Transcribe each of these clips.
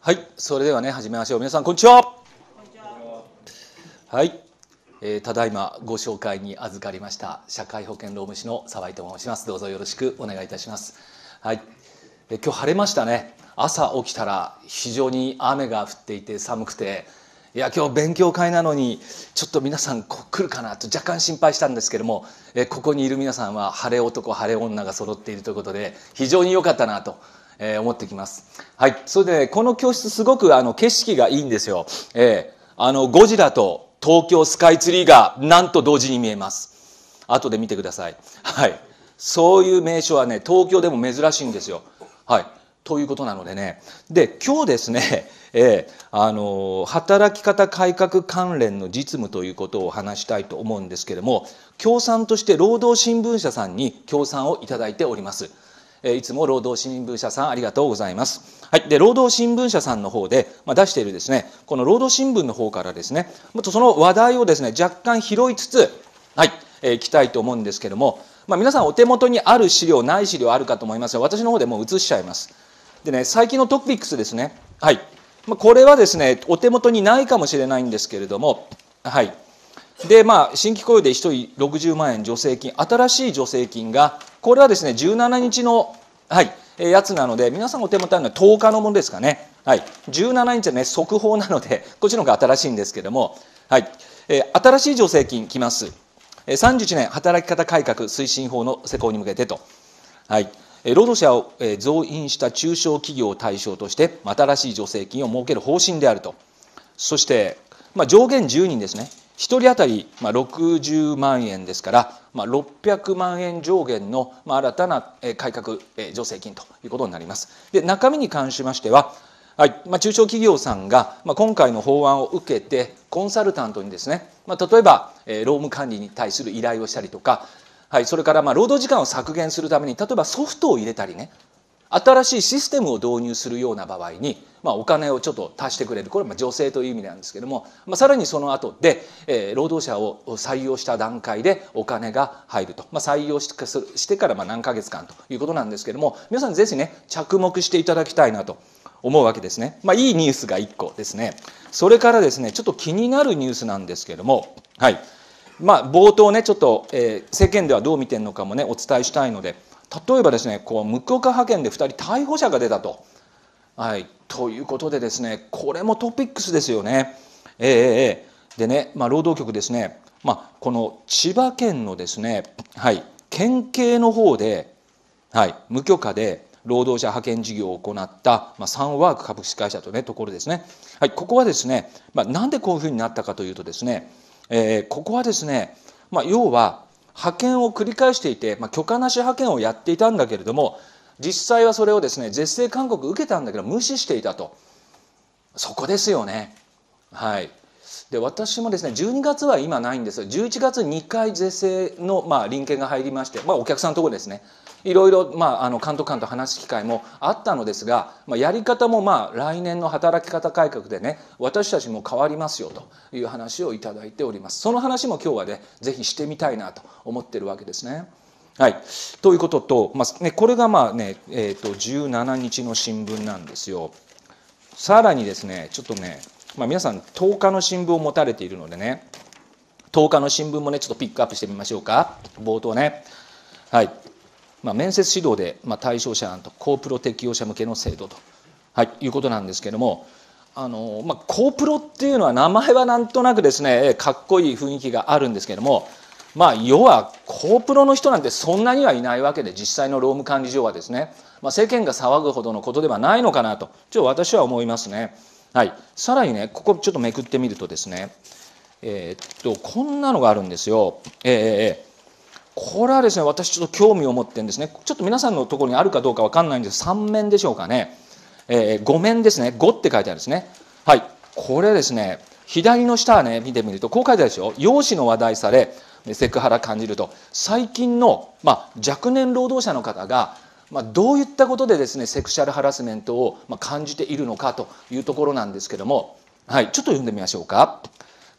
はい、それではね、始めましょう。皆さん、こんにちは。はい、えー、ただいまご紹介に預かりました社会保険労務士の沢井と申します。どうぞよろしくお願いいたします。はい、えー、今日晴れましたね。朝起きたら非常に雨が降っていて寒くて。いや今日勉強会なのにちょっと皆さん来るかなと若干心配したんですけれどもえー、ここにいる皆さんは晴れ男晴れ女が揃っているということで非常に良かったなとえー、思ってきます。はい。それで、ね、この教室すごくあの景色がいいんですよ。えー、あの、ゴジラと東京スカイツリーがなんと同時に見えます。後で見てください。はい。そういう名所はね、東京でも珍しいんですよ。はい。ということなのでね。で、今日ですね、えー、あのー、働き方改革関連の実務ということを話したいと思うんですけれども、協賛として労働新聞社さんに協賛をいただいております。えいつも労働新聞社さんありがとうございます。はい。で、労働新聞社さんの方で、まあ、出しているですね、この労働新聞の方からですね、もっとその話題をですね、若干拾いつつ、はい、えー、いきたいと思うんですけども、まあ、皆さんお手元にある資料、ない資料あるかと思いますが、私の方でもう移しちゃいます。でね、最近のトピックスですね、はい。まあ、これはですね、お手元にないかもしれないんですけれども、はい。で、まあ、新規雇用で1人60万円助成金、新しい助成金が、これはですね、17日の、はい、やつなので、皆さんお手元にあるのは10日のものですかね。はい、17日はね、速報なので、こっちの方が新しいんですけども、はい、え新しい助成金来ます。え31年働き方改革推進法の施行に向けてと。はい。労働者を増員した中小企業を対象として新しい助成金を設ける方針であるとそして、まあ、上限10人ですね1人当たり60万円ですから、ま600万円上限の新たな改革助成金ということになります。で中身に関しましてははいまあ、中小企業さんが、まあ、今回の法案を受けてコンサルタントにですね、まあ、例えば、えー、労務管理に対する依頼をしたりとか、はい、それから、まあ、労働時間を削減するために例えばソフトを入れたりね新しいシステムを導入するような場合に、まあ、お金をちょっと足してくれるこれは女性という意味なんですけども、まあ、さらにその後で、えー、労働者を採用した段階でお金が入ると、まあ、採用してからまあ何ヶ月間ということなんですけども皆さんぜひね着目していただきたいなと思うわけですね、まあ、いいニュースが1個ですねそれからですねちょっと気になるニュースなんですけどもはいまあ冒頭ねちょっと、えー、世間ではどう見てるのかもねお伝えしたいので。例えばですねこう無許可派遣で2人逮捕者が出たと。はい、ということでですねこれもトピックスですよね。えー、えー、でね、まあ、労働局ですね、まあ、この千葉県のですね、はい、県警の方で、はい、無許可で労働者派遣事業を行った、まあ、サンワーク株式会社というところですね、はい、ここはですね、まあ、なんでこういうふうになったかというとですね、えー、ここはですね、まあ、要は派遣を繰り返していて、まあ、許可なし派遣をやっていたんだけれども実際はそれをですね是正勧告受けたんだけど無視していたとそこですよねはいで私もですね12月は今ないんですが11月2回是正の、まあ、臨検が入りまして、まあ、お客さんのところですねいろいろ、まあ、あの監督官と話す機会もあったのですが、まあ、やり方も、まあ、来年の働き方改革でね私たちも変わりますよという話をいただいておりますその話も今日はねぜひしてみたいなと思ってるわけですね。はい、ということと、まあね、これがまあね、えーと、と17日の新聞なんですよ。さらにですねちょっとね、まあ、皆さん10日の新聞を持たれているのでね10日の新聞もねちょっとピックアップしてみましょうか冒頭ね。はいまあ、面接指導で、まあ、対象者と高プロ適用者向けの制度と、はい、いうことなんですけれどもあの、まあ、高プロっていうのは名前はなんとなくですねかっこいい雰囲気があるんですけれども、まあ、要は高プロの人なんてそんなにはいないわけで実際の労務管理上はですね、まあ、世間が騒ぐほどのことではないのかなとちょっと私は思いますね。はい、さらにねここちょっとめくってみるとですねえー、っとこんなのがあるんですよ。えー、これはですね私ちょっと興味を持ってんですねちょっと皆さんのところにあるかどうか分かんないんです3面でしょうかね、えー、5面ですね5って書いてあるんですねはいこれですね左の下ね見てみるとこう書いてあるでしょ容姿の話題されセクハラ感じると最近の、まあ、若年労働者の方が、まあ、どういったことでですねセクシャルハラスメントを感じているのかというところなんですけども、はい、ちょっと読んでみましょうか。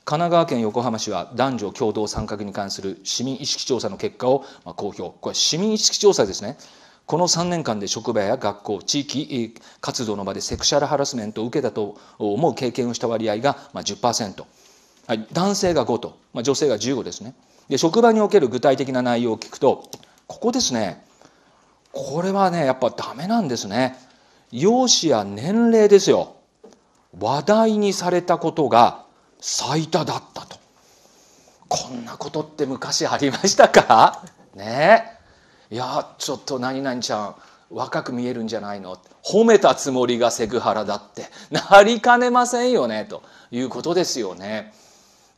神奈川県横浜市は男女共同参画に関する市民意識調査の結果を公表これ市民意識調査ですねこの3年間で職場や学校、地域活動の場でセクシャルハラスメントを受けたと思う経験をした割合が10%、男性が5と、女性が15ですね。で、職場における具体的な内容を聞くと、ここですね、これはね、やっぱダメなんですね。容姿や年齢ですよ。話題にされたことが最多だったとこんなことって昔ありましたか ねいやちょっと何々ちゃん若く見えるんじゃないの褒めたつもりがセクハラだってなりかねませんよねということですよね。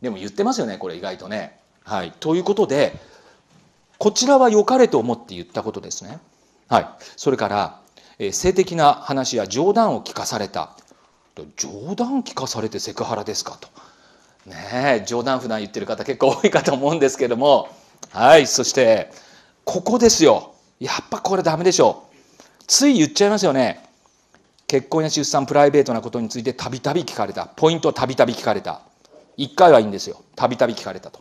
でも言ってますよねこれ意外とね。はい、ということでこちらは良かれと思って言ったことですね。はい、それから、えー、性的な話や冗談を聞かされた冗談聞かされてセクハラですかとね冗談不談言ってる方結構多いかと思うんですけどもはいそしてここですよやっぱこれダメでしょうつい言っちゃいますよね結婚や出産プライベートなことについてたびたび聞かれたポイントをたびたび聞かれた1回はいいんですよたびたび聞かれたと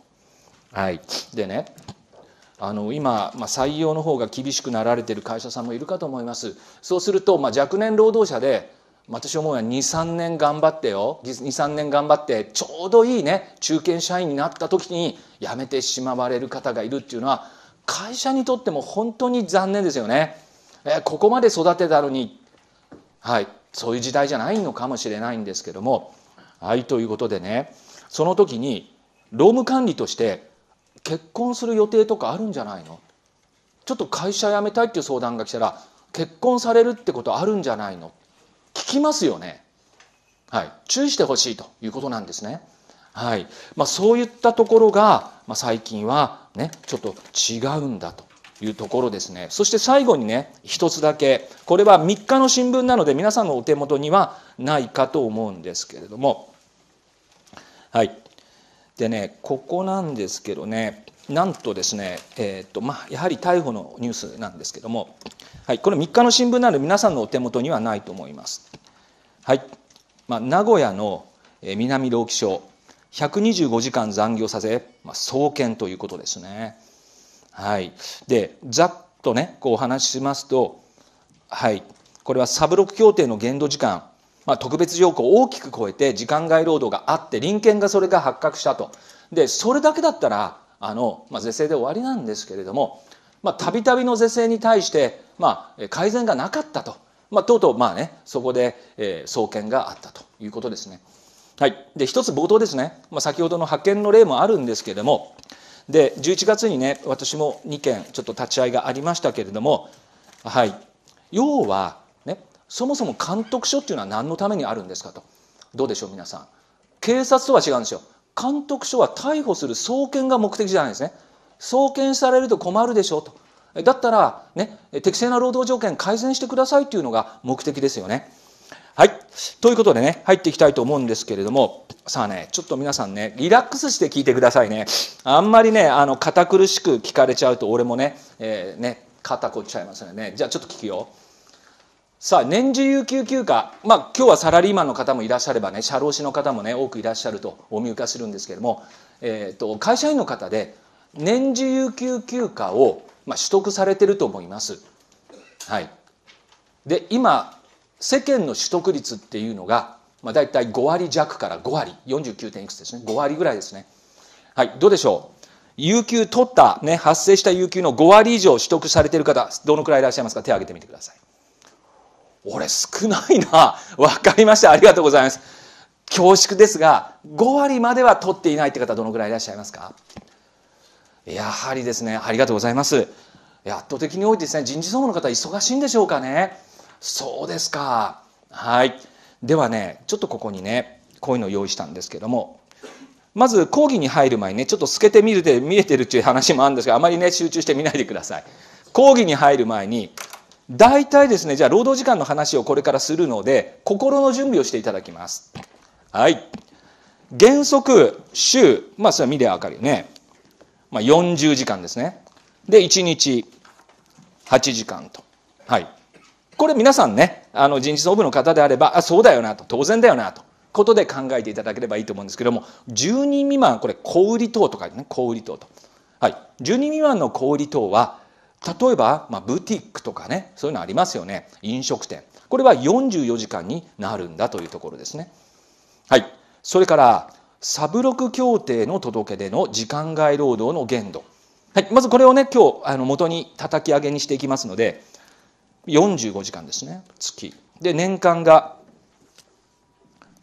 はいでねあの今、まあ、採用の方が厳しくなられてる会社さんもいるかと思いますそうすると、まあ、若年労働者で私思うは23年頑張ってよ23年頑張ってちょうどいいね中堅社員になった時に辞めてしまわれる方がいるっていうのは会社にとっても本当に残念ですよね。えー、ここまで育てたのに、はい、そういう時代じゃないのかもしれないんですけどもはいということでねその時に労務管理として結婚する予定とかあるんじゃないのちょっと会社辞めたいっていう相談が来たら結婚されるってことあるんじゃないの聞きますよね。はい、注意してほしいということなんですね。はいまあ、そういったところが、まあ、最近は、ね、ちょっと違うんだというところですねそして最後にね一つだけこれは3日の新聞なので皆さんのお手元にはないかと思うんですけれどもはいでねここなんですけどねなんとですね、えーとまあ、やはり逮捕のニュースなんですけども、はい、これ3日の新聞なので皆さんのお手元にはないと思います。はいまあ、名古屋の南労基署125時間残業させ、まあ、送検ということですね。はい、でざっとねこうお話ししますと、はい、これはサブロック協定の限度時間、まあ、特別条項を大きく超えて時間外労働があって臨検がそれが発覚したとでそれだけだったらあの、まあ、是正で終わりなんですけれどもたびたびの是正に対して、まあ、改善がなかったと、まあ、とうとうまあ、ね、そこで、えー、送検があったということですね。はい、で一つ冒頭ですね、まあ、先ほどの派遣の例もあるんですけれどもで11月にね私も2件ちょっと立ち会いがありましたけれども、はい、要は、ね、そもそも監督署っていうのは何のためにあるんですかとどうでしょう皆さん警察とは違うんですよ監督署は逮捕する送検が目的じゃないですね。送検されると困るでしょと。だったら、ね、適正な労働条件改善してくださいというのが目的ですよね。はい。ということでね、入っていきたいと思うんですけれども、さあね、ちょっと皆さんね、リラックスして聞いてくださいね。あんまりね、あの、堅苦しく聞かれちゃうと、俺もね、えー、ね、肩こっちゃいますよね。じゃあちょっと聞くよ。さあ年次有給休暇まあ今日はサラリーマンの方もいらっしゃればね社労士の方もね多くいらっしゃるとお見受けするんですけれども、えーと、会社員の方で年次有給休暇を、まあ、取得されてると思います。はい、で今世間の取得率っていうのが、まあ、大体5割弱から5割49点いくつですね5割ぐらいですね。はいどうでしょう有給取った、ね、発生した有給の5割以上取得されてる方どのくらいいらっしゃいますか手を挙げてみてください俺少ないな。わかりました。ありがとうございます。恐縮ですが、5割までは取っていないって方どのぐらいいらっしゃいますかやはりですね、ありがとうございます。圧倒的に多いですね。人事総務の方忙しいんでしょうかね。そうですか。はい。ではね、ちょっとここにね、こういうのを用意したんですけども、まず講義に入る前にね、ちょっと透けて見るで見えてるっていう話もあるんですが、あまりね、集中して見ないでください。講義に入る前に、大体ですねじゃあ労働時間の話をこれからするので心の準備をしていただきますはい原則週まあそれは見りゃ分かるよね、まあ、40時間ですねで1日8時間とはいこれ皆さんねあの人事総務の方であればあそうだよなと当然だよなとことで考えていただければいいと思うんですけども10人未満これ小売等とかね小売等とはい10人未満の小売等は例えば、まあ、ブティックとかねそういうのありますよね飲食店これは44時間になるんだというところですねはいそれからサブロク協定の届け出の時間外労働の限度はいまずこれをね今日あの元に叩き上げにしていきますので45時間ですね月で年間が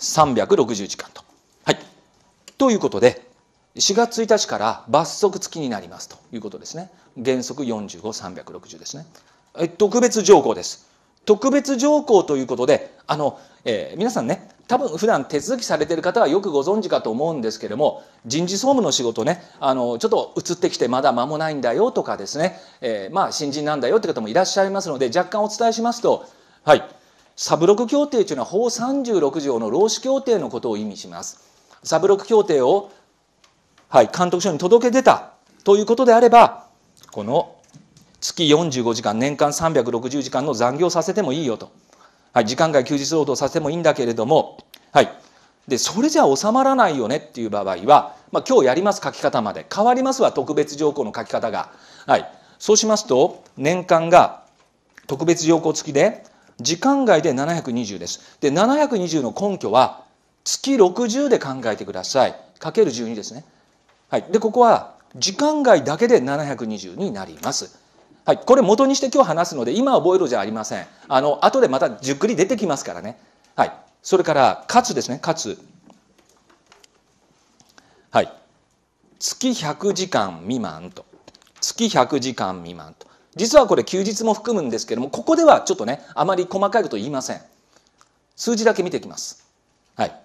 360時間とはいということで4月1日から罰則付きになりますということですね原則45360ですね特別条項です特別条項ということであの、えー、皆さんね多分普段手続きされてる方はよくご存知かと思うんですけれども人事総務の仕事ねあのちょっと移ってきてまだ間もないんだよとかですね、えー、まあ新人なんだよって方もいらっしゃいますので若干お伝えしますとはいサブロク協定というのは法36条の労使協定のことを意味します。サブロク協定をはい、監督署に届け出たということであれば、この月45時間、年間360時間の残業させてもいいよと。はい、時間外休日労働させてもいいんだけれども、はい、でそれじゃ収まらないよねっていう場合は、まあ、今日やります書き方まで変わりますわ特別条項の書き方が、はい、そうしますと年間が特別条項付きで時間外で720ですで720の根拠は月60で考えてくださいかける12ですねはい、でここは時間外だけで720になります。はい、これ元にして今日話すので今覚えるじゃありません。あの後でまたじっくり出てきますからね。はい、それから「かつ」ですね「かつ」。はい、月100時間未満と月100時間未満と実はこれ休日も含むんですけどもここではちょっとねあまり細かいこと言いません数字だけ見ていきますはい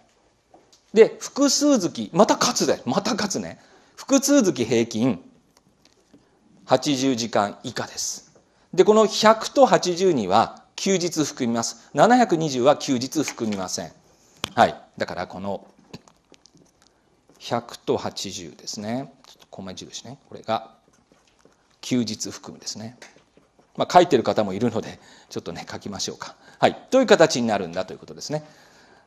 で複数月また「かつ」でまた「かつね腹痛月平均80時間以下です。で、この100と80には休日含みます。720は休日含みません。はい。だからこの100と80ですね。ちょっと米印ね。これが休日含むですね。まあ、書いてる方もいるので、ちょっとね、書きましょうか。はい。という形になるんだということですね。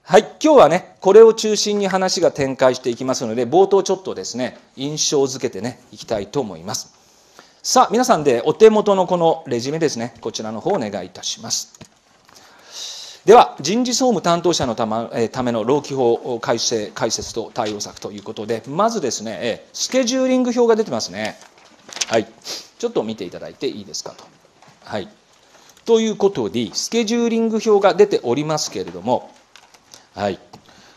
はい、今日はね、これを中心に話が展開していきますので、冒頭ちょっとですね、印象づけてね、いきたいと思います。さあ、皆さんでお手元のこのレジュメですね、こちらの方お願いいたします。では、人事総務担当者のた,、ための労基法改正、解説と対応策ということで、まずですね、スケジューリング表が出てますね。はい、ちょっと見ていただいていいですかと。はい、ということで、スケジューリング表が出ておりますけれども、はい、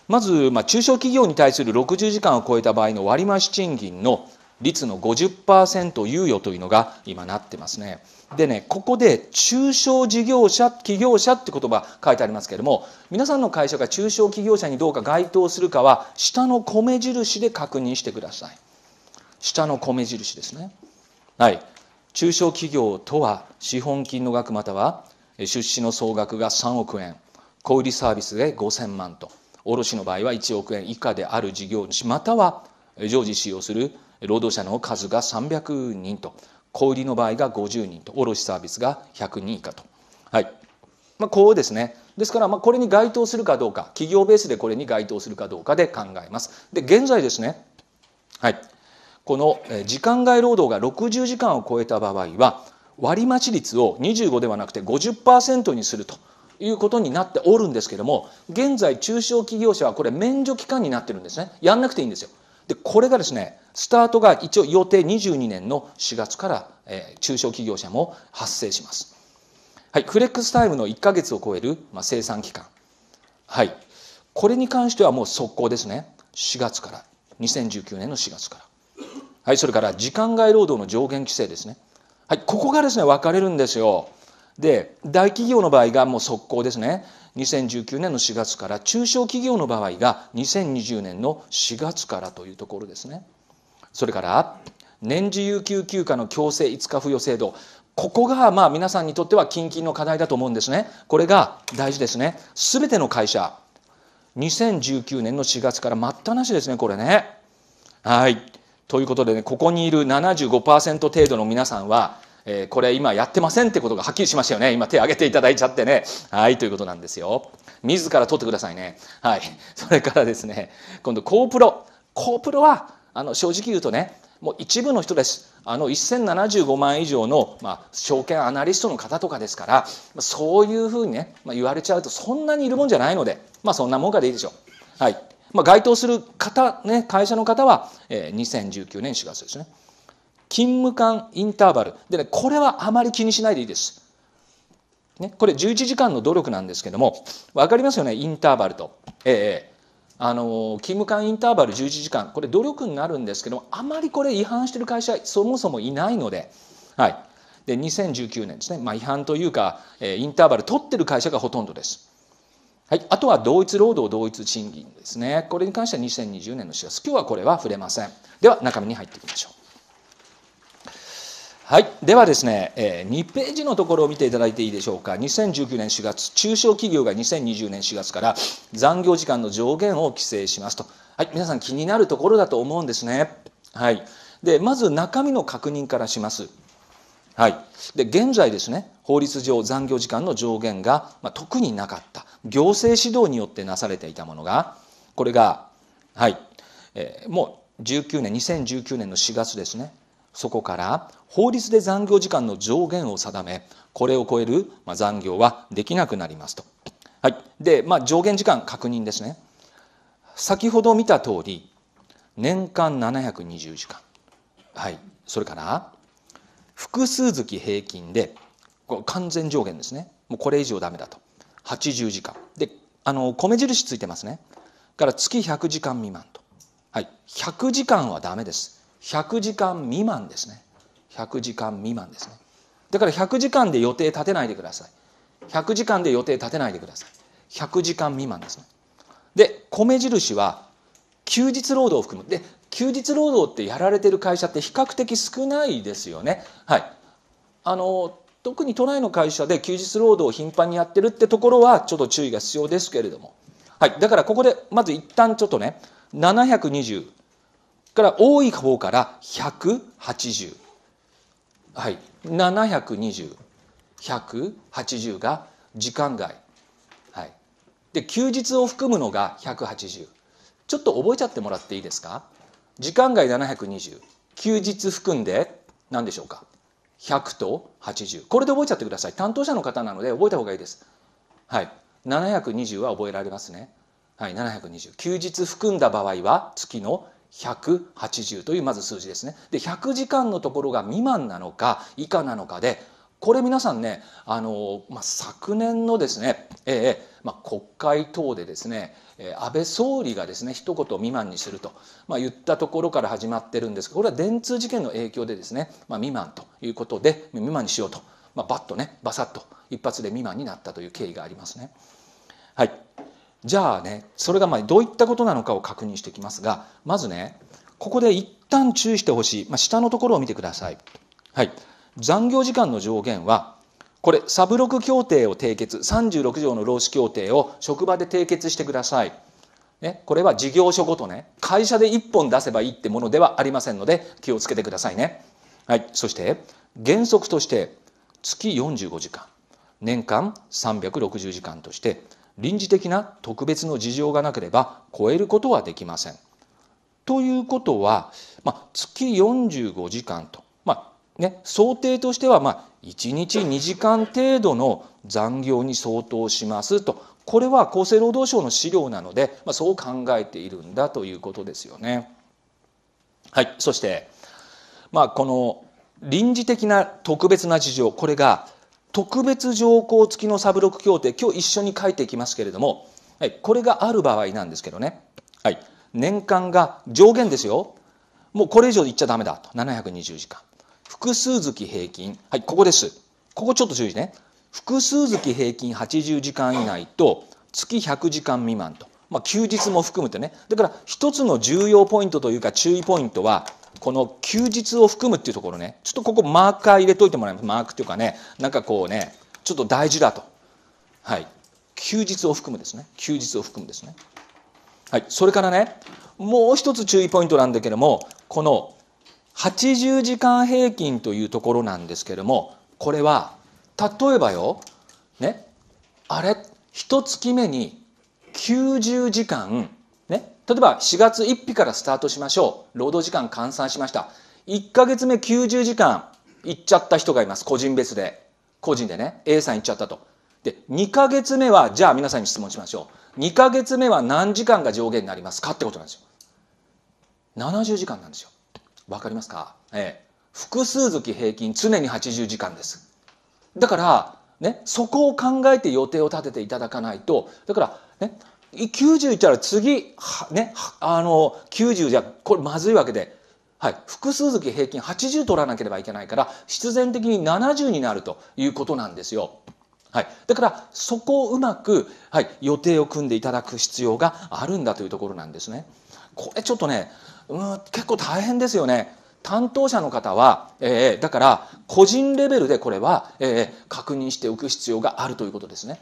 まず、まあ、中小企業に対する60時間を超えた場合の割増賃金の率の50%猶予というのが今なってますね。でね、ここで中小事業者、企業者って言葉書いてありますけれども、皆さんの会社が中小企業者にどうか該当するかは、下の米印で確認してください。下の米印ですね。はい。中小企業とは、資本金の額または、出資の総額が3億円。小売サービスで5000万トン卸の場合は1億円以下である事業主または常時使用する労働者の数が300人と小売の場合が50人と卸サービスが100人以下と。はいまあ、こうですねですから、まあ、これに該当するかどうか企業ベースでこれに該当するかどうかで考えます。で現在ですね、はい、この時間外労働が60時間を超えた場合は割増率を25ではなくて50%にするということになっておるんですけども現在中小企業者はこれ免除期間になってるんですねやんなくていいんですよでこれがですねスタートが一応予定22年の4月から、えー、中小企業者も発生しますはいフレックスタイムの1か月を超える、まあ、生産期間はいこれに関してはもう速攻ですね4月から2019年の4月からはいそれから時間外労働の上限規制ですねはいここがですね分かれるんですよで大企業の場合がもう速攻ですね2019年の4月から中小企業の場合が2020年の4月からというところですねそれから年次有給休暇の強制5日付与制度ここがまあ皆さんにとっては近々の課題だと思うんですねこれが大事ですね全ての会社2019年の4月から待ったなしですねこれねはいということでねここにいる75%程度の皆さんはえー、これ今やってませんってことがはっきりしましたよね。今手挙げていただいちゃってね。はい、ということなんですよ。自ら取ってくださいね。はい。それからですね、今度、コープロ。コープロは、あの、正直言うとね、もう一部の人です。あの1075万以上の、まあ、証券アナリストの方とかですから、まそういうふうにね、まあ、言われちゃうとそんなにいるもんじゃないので、まあ、そんなもんかでいいでしょう。はいまあ、該当する方、ね、会社の方は、えー、2019年4月ですね。勤務間インターバル。でね、これはあまり気にしないでいいです。ね、これ11時間の努力なんですけども、わかりますよね、インターバルと。ええあの勤務間インターバル11時間これ努力になるんですけどもあまりこれ違反してる会社そもそもいないので,、はい、で2019年ですね、まあ、違反というか、えインターバル取ってる会社がほとんどです、はい、あとは同一労働同一賃金ですねこれに関しては2020年の4月今日はこれは触れませんでは中身に入っていきましょうはい、ではですね、え2ページのところを見ていただいていいでしょうか2019年4月中小企業が2020年4月から残業時間の上限を規制しますと、はい、皆さん気になるところだと思うんですね、はい、でまず中身の確認からします、はい、で現在ですね法律上残業時間の上限が、まあ、特になかった行政指導によってなされていたものがこれが、はいえー、もう19年2019年の4月ですねそこから法律で残業時間の上限を定めこれを超える残業はできなくなりますと。はいでまあ、上限時間確認ですね。先ほど見た通り年間720時間、はい、それから複数月平均で完全上限ですねもうこれ以上ダメだと80時間であの米印ついてますねから月100時間未満と、はい、100時間はダメです100時間未満ですね100時間未満ですねだから100時間で予定立てないでください100時間で予定立てないでください100時間未満ですねで米印は休日労働を含むで休日労働ってやられてる会社って比較的少ないですよねはいあの特に都内の会社で休日労働を頻繁にやってるってところはちょっと注意が必要ですけれどもはいだからここでまず一旦ちょっとね720から多い方から180はい720180が時間外はいで休日を含むのが180ちょっと覚えちゃってもらっていいですか時間外720休日含んで何でしょうか100と80これで覚えちゃってください担当者の方なので覚えた方がいいですはい720は覚えられますねはい720休日含んだ場合は月の180というまず数字ですね。で、100時間のところが未満なのか以下なのかで、これ皆さんね、あの、まあ、昨年のですね、えー、まあ、国会等でですね、安倍総理がですね、一言未満にすると、まあ、言ったところから始まってるんですが、これは電通事件の影響でですね、まあ、未満ということで、未満にしようと、まあ、バッとね、バサッと一発で未満になったという経緯がありますね。はい。じゃあねそれがまあどういったことなのかを確認していきますがまずねここで一旦注意してほしい、まあ、下のところを見てください、はい、残業時間の上限はこれサブロク協定を締結36条の労使協定を職場で締結してください。ね、これは事業所ごとね会社で1本出せばいいってものではありませんので気をつけてくださいね。はい、そして原則として月45時間年間360時間として臨時的な特別の事情がなければ超えることはできません。ということは、まあ、月45時間と、まあね、想定としてはまあ1日2時間程度の残業に相当しますとこれは厚生労働省の資料なので、まあ、そう考えているんだということですよね。はい、そして、まあ、この臨時的な特別な事情これが特別条項付きのサブロック協定今日一緒に書いていきますけれども、はい、これがある場合なんですけどね、はい、年間が上限ですよもうこれ以上いっちゃだめだと720時間複数月平均はいここですここちょっと注意ね複数月平均80時間以内と月100時間未満と、まあ、休日も含むてねだから一つの重要ポイントというか注意ポイントはこの休日を含むっていうところねちょっとここマーカー入れといてもらいますマークっていうかねなんかこうねちょっと大事だとはい休日を含むですね休日を含むですねはいそれからねもう一つ注意ポイントなんだけどもこの80時間平均というところなんですけどもこれは例えばよねあれ一月目に90時間例えば4月1日からスタートしましょう。労働時間換算しました。1ヶ月目90時間行っちゃった人がいます。個人別で。個人でね。A さん行っちゃったと。で、2ヶ月目は、じゃあ皆さんに質問しましょう。2ヶ月目は何時間が上限になりますかってことなんですよ。70時間なんですよ。わかりますかええ。複数月平均常に80時間です。だから、ね、そこを考えて予定を立てていただかないと、だから、ね、90いったら次、ね、あの、90じゃ、これまずいわけで、はい、複数月平均80取らなければいけないから、必然的に70になるということなんですよ。はい。だから、そこをうまく、はい、予定を組んでいただく必要があるんだというところなんですね。これちょっとね、うん、結構大変ですよね。担当者の方は、えー、だから、個人レベルでこれは、えー、確認しておく必要があるということですね。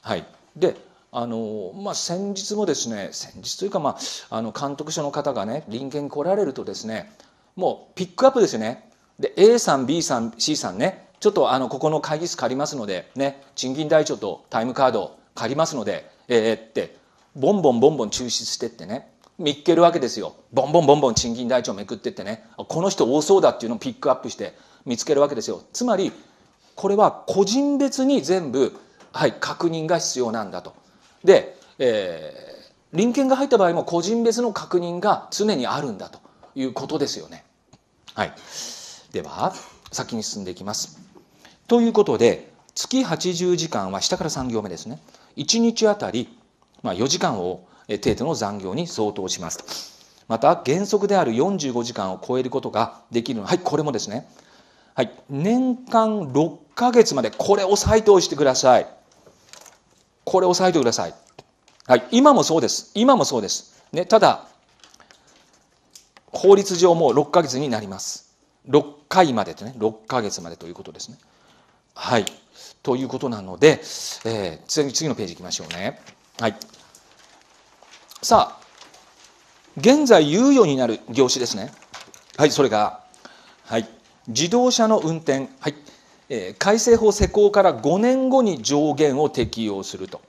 はい。で、あのまあ、先日もですね先日というか、まあ、あの監督署の方がね臨県来られるとですねもうピックアップですよねで A さん B さん C さんねちょっとあのここの会議室借りますので、ね、賃金台帳とタイムカード借りますので、えー、ってボンボンボンボン抽出してってね見っけるわけですよボンボンボンボン賃金台帳めくってってねこの人多そうだっていうのをピックアップして見つけるわけですよつまりこれは個人別に全部、はい、確認が必要なんだとで、えー、臨検が入った場合も個人別の確認が常にあるんだということですよね。はい、では先に進んでいきます。ということで月80時間は下から3行目ですね1日あたり、まあ、4時間を程度の残業に相当しますまた原則である45時間を超えることができるはいこれもですねはい年間6ヶ月までこれを再答してくださいこれ押さえてください。はい、今もそうです。今もそうです。ね、ただ、法律上もう6ヶ月になります。6回までとね、6ヶ月までということですね。はい。ということなので、えー、次のページいきましょうね。はい。さあ、現在猶予になる業種ですね。はい、それが、はい、自動車の運転。はい、改正法施行から5年後に上限を適用すると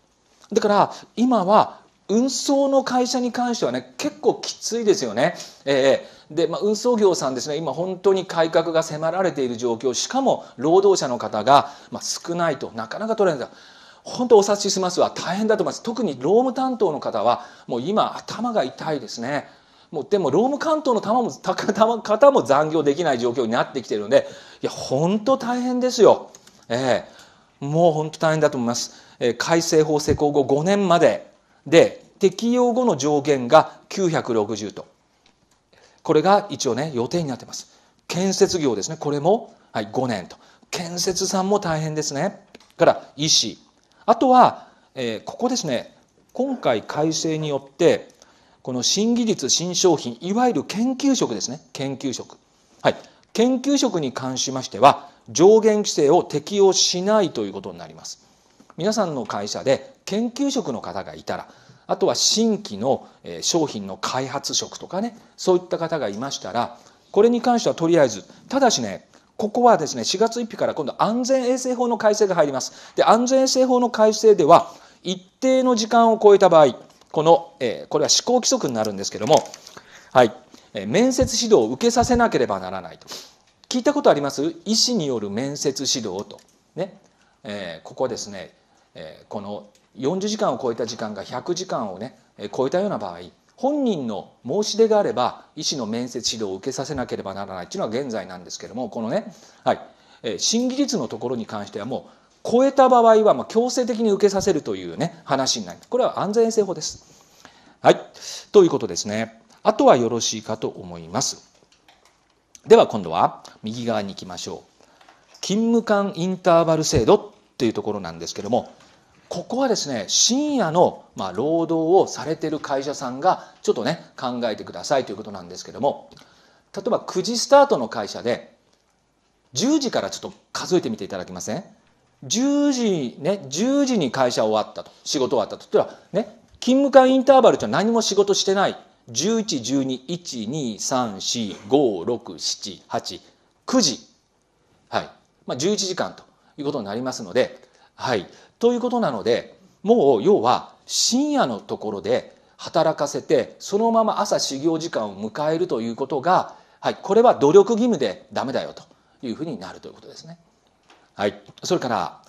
だから今は運送の会社に関してはね結構きついですよね、えー、で、まあ、運送業さんですね今本当に改革が迫られている状況しかも労働者の方が、まあ、少ないとなかなか取れない本当お察ししますは大変だと思います特に労務担当の方はもう今頭が痛いですねもうでもローム関東の球も方も残業できない状況になってきてるのでいや本当大変ですよ、えー、もう本当大変だと思います、えー、改正法施行後5年までで適用後の上限が960とこれが一応ね予定になってます建設業ですねこれも、はい、5年と建設さんも大変ですねから医師あとは、えー、ここですね今回改正によってこの新技術、新商品、いわゆる研究職ですね。研究職。はい。研究職に関しましては、上限規制を適用しないということになります。皆さんの会社で研究職の方がいたら、あとは新規の商品の開発職とかね、そういった方がいましたら、これに関してはとりあえず、ただしね、ここはですね、4月1日から今度安全衛生法の改正が入ります。で、安全衛生法の改正では、一定の時間を超えた場合、この、えー、これは思行規則になるんですけども、はい、えー、面接指導を受けさせなければならないと。聞いたことあります医師による面接指導と。ね、えー、ここですね、えー、この40時間を超えた時間が100時間をね、えー、超えたような場合、本人の申し出があれば医師の面接指導を受けさせなければならないというのは現在なんですけどもこのね、はい、新技術のところに関してはもう超えた場合は、ま強制的に受けさせるというね、話になります。これは安全衛生法です。はい。ということですね。あとはよろしいかと思います。では今度は右側に行きましょう。勤務間インターバル制度っていうところなんですけども、ここはですね、深夜の、ま労働をされてる会社さんが、ちょっとね、考えてくださいということなんですけども、例えば9時スタートの会社で、10時からちょっと数えてみていただけません、ね、10時ね10時に会社終わったと仕事終わったと言ったらね勤務間インターバルって何も仕事してない111212345678 9時はいまあ11時間ということになりますのではいということなのでもう要は深夜のところで働かせてそのまま朝始業時間を迎えるということが、はい、これは努力義務でダメだよというふうになるということですね。はい、それから、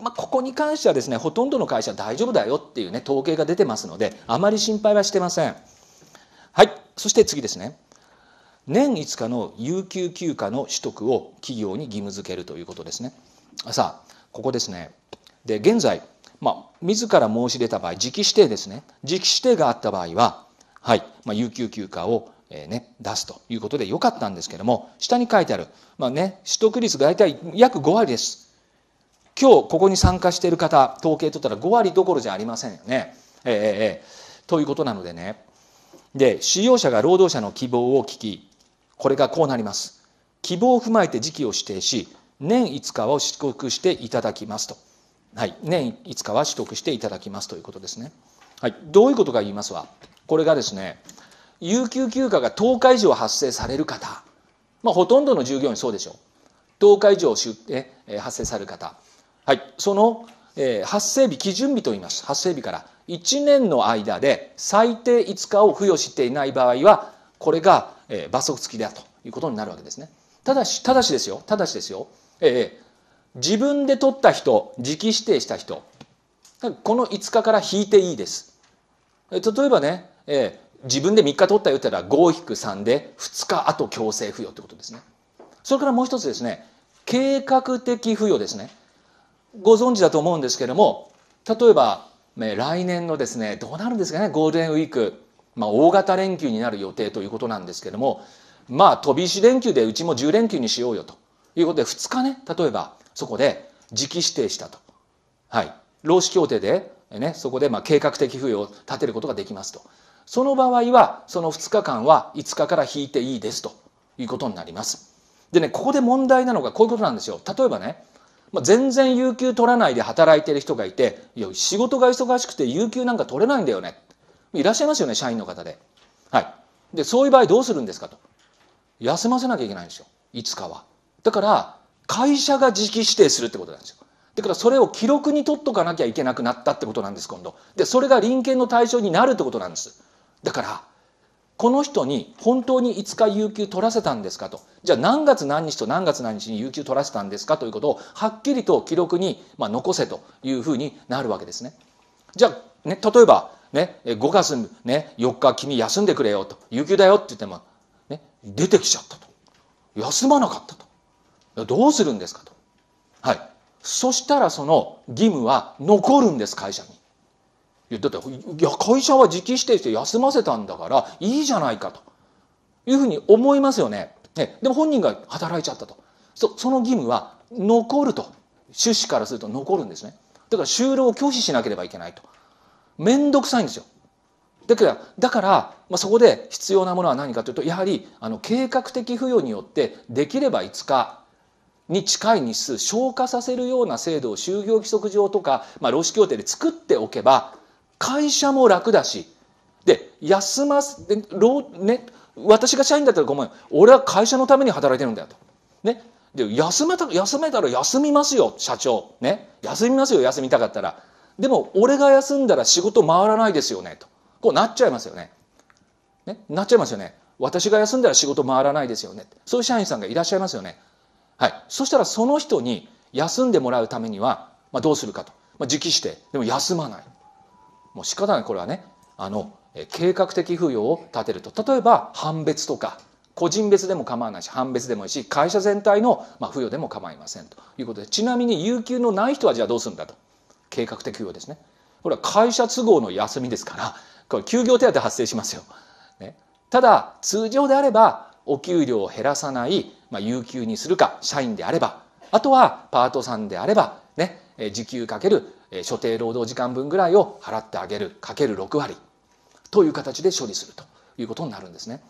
まあ、ここに関してはですねほとんどの会社大丈夫だよっていうね統計が出てますのであまり心配はしてませんはいそして次ですね年5日の有給休暇の取得を企業に義務付けるということですねさあここですねで現在、まあ、自ら申し出た場合直指定ですね直指定があった場合は、はいまあ、有給休暇をえね、出すということでよかったんですけども下に書いてある、まあね、取得率が大体約5割です今日ここに参加している方統計取ったら5割どころじゃありませんよね。えー、えー、ということなのでねで使用者が労働者の希望を聞きこれがこうなります希望を踏まえて時期を指定し年5日を取得していただきますと、はい、年5日は取得していただきますということですね。はい、どういうことか言いますわこれがですね有給休暇が10日以上発生される方、まあ、ほとんどの従業員そうでしょう10日以上出、え発生される方、はい、その、え発生日基準日といいます発生日から1年の間で最低5日を付与していない場合はこれが、え罰則付きだということになるわけですねただしただしですよただしですよ、えー、自分で取った人時期指定した人この5日から引いていいです例えばね、え自分で3日取ったよって言ったら5引く3で2日後強制付与ってことですね。それからもう一つですね、計画的付与ですね。ご存知だと思うんですけれども、例えば、ね、来年のですね、どうなるんですかね、ゴールデンウィーク、まあ、大型連休になる予定ということなんですけれども、まあ、飛び石連休でうちも10連休にしようよということで、2日ね、例えばそこで時期指定したと。はい。労使協定で、ね、そこでまあ計画的付与を立てることができますと。その場合は、その2日間は5日から引いていいですということになります。でね、ここで問題なのがこういうことなんですよ。例えばね、まあ、全然有給取らないで働いてる人がいて、いや、仕事が忙しくて有給なんか取れないんだよね。いらっしゃいますよね、社員の方で。はい。で、そういう場合どうするんですかと。休ませなきゃいけないんですよ。5日は。だから、会社が時期指定するってことなんですよ。だからそれを記録に取っとかなきゃいけなくなったってことなんです、今度。で、それが臨検の対象になるってことなんです。だからこの人に本当に5日有給取らせたんですかとじゃあ何月何日と何月何日に有給取らせたんですかということをはっきりと記録にま残せというふうになるわけですね。じゃあ、ね、例えば、ね、5月、ね、4日君休んでくれよと有給だよって言っても、ね、出てきちゃったと休まなかったとどうするんですかと。はい、そしたらその義務は残るんです会社に。いやだっていや会社は時期指定して休ませたんだからいいじゃないかというふうに思いますよね。ねでも本人が働いちゃったとそその義務は残ると趣旨からすると残るんですね。だから就労を拒否しなければいけないと。面倒くさいんですよ。だからだから、まあ、そこで必要なものは何かというとやはりあの計画的付与によってできれば5日に近い日数消化させるような制度を就業規則上とか、まあ、労使協定で作っておけば会社も楽だしで休ませで、ね、私が社員だったらごめん俺は会社のために働いてるんだよと。ね、で休めた休めたら休みますよ社長、ね、休みますよ休みたかったらでも俺が休んだら仕事回らないですよねとこうなっちゃいますよねねなっちゃいますよね私が休んだら仕事回らないですよねそういう社員さんがいらっしゃいますよねはいそしたらその人に休んでもらうためには、まあ、どうするかと、まあ、直してでも休まないもう仕方ないこれはねあの計画的扶養を立てると例えば判別とか個人別でも構わないし判別でもいいし会社全体のまあ付与でも構いませんということでちなみに有給のない人はじゃあどうするんだと計画的扶養ですねこれは会社都合の休みですからこれ休業手当発生しますよ、ね、ただ通常であればお給料を減らさない、まあ、有給にするか社員であればあとはパートさんであればね時給かけるえ所定労働時間分ぐらいを払ってあげるかける6割という形で処理するということになるんですね。